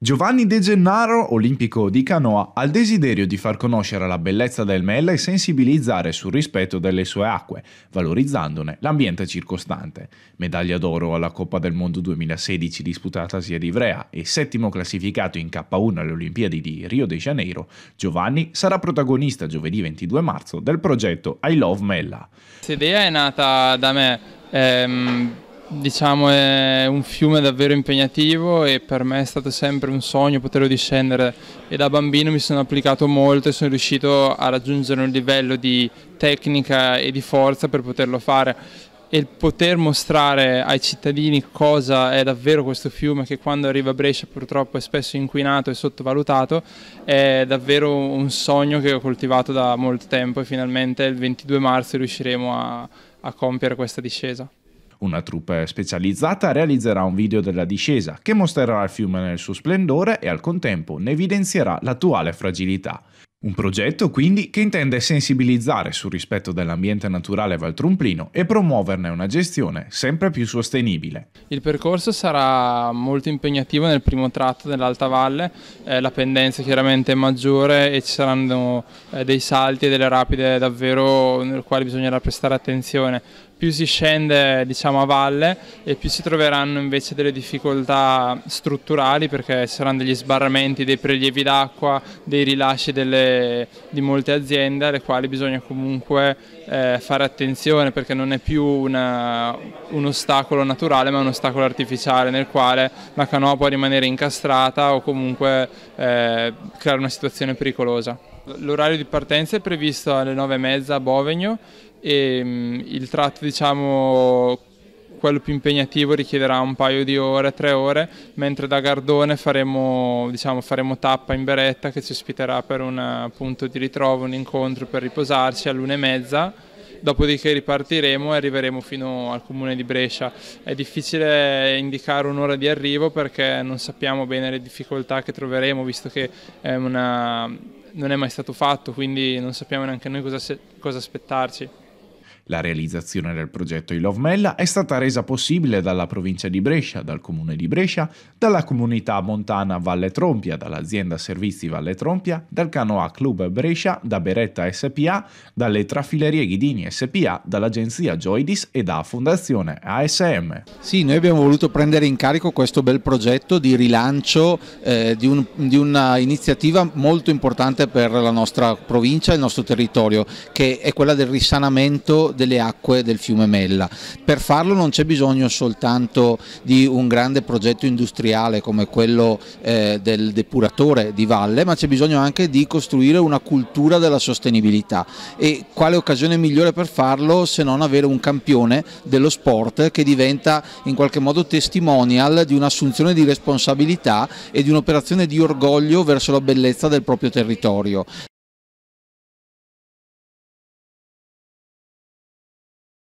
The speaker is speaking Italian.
Giovanni De Gennaro, olimpico di canoa, ha il desiderio di far conoscere la bellezza del Mella e sensibilizzare sul rispetto delle sue acque, valorizzandone l'ambiente circostante. Medaglia d'oro alla Coppa del Mondo 2016 disputatasi ad Ivrea e settimo classificato in K1 alle Olimpiadi di Rio de Janeiro, Giovanni sarà protagonista giovedì 22 marzo del progetto I Love Mella. L'idea è nata da me. Ehm Diciamo è un fiume davvero impegnativo e per me è stato sempre un sogno poterlo discendere e da bambino mi sono applicato molto e sono riuscito a raggiungere un livello di tecnica e di forza per poterlo fare e poter mostrare ai cittadini cosa è davvero questo fiume che quando arriva a Brescia purtroppo è spesso inquinato e sottovalutato è davvero un sogno che ho coltivato da molto tempo e finalmente il 22 marzo riusciremo a, a compiere questa discesa. Una troupe specializzata realizzerà un video della discesa che mostrerà il fiume nel suo splendore e al contempo ne evidenzierà l'attuale fragilità. Un progetto quindi che intende sensibilizzare sul rispetto dell'ambiente naturale valtrumplino e promuoverne una gestione sempre più sostenibile. Il percorso sarà molto impegnativo nel primo tratto dell'Alta Valle, eh, la pendenza chiaramente è maggiore e ci saranno eh, dei salti e delle rapide davvero nel quale bisognerà prestare attenzione più si scende diciamo, a valle e più si troveranno invece delle difficoltà strutturali perché ci saranno degli sbarramenti, dei prelievi d'acqua, dei rilasci delle eh, di molte aziende alle quali bisogna comunque eh, fare attenzione perché non è più una, un ostacolo naturale ma un ostacolo artificiale nel quale la canoa può rimanere incastrata o comunque eh, creare una situazione pericolosa. L'orario di partenza è previsto alle 9.30 a Bovegno e mh, mm, il tratto diciamo, quello più impegnativo richiederà un paio di ore, tre ore, mentre da Gardone faremo, diciamo, faremo tappa in Beretta che ci ospiterà per un punto di ritrovo, un incontro per riposarci all'una e mezza dopodiché ripartiremo e arriveremo fino al comune di Brescia. È difficile indicare un'ora di arrivo perché non sappiamo bene le difficoltà che troveremo, visto che è una... non è mai stato fatto, quindi non sappiamo neanche noi cosa, se... cosa aspettarci. La realizzazione del progetto I Love Mella è stata resa possibile dalla provincia di Brescia, dal comune di Brescia, dalla comunità montana Valle Trompia, dall'azienda Servizi Valle Trompia, dal Canoa Club Brescia, da Beretta SPA, dalle Trafilerie Ghidini SPA, dall'agenzia Joidis e da Fondazione ASM. Sì, noi abbiamo voluto prendere in carico questo bel progetto di rilancio eh, di, un, di una iniziativa molto importante per la nostra provincia e il nostro territorio, che è quella del risanamento delle acque del fiume Mella. Per farlo non c'è bisogno soltanto di un grande progetto industriale come quello eh, del depuratore di Valle, ma c'è bisogno anche di costruire una cultura della sostenibilità e quale occasione migliore per farlo se non avere un campione dello sport che diventa in qualche modo testimonial di un'assunzione di responsabilità e di un'operazione di orgoglio verso la bellezza del proprio territorio.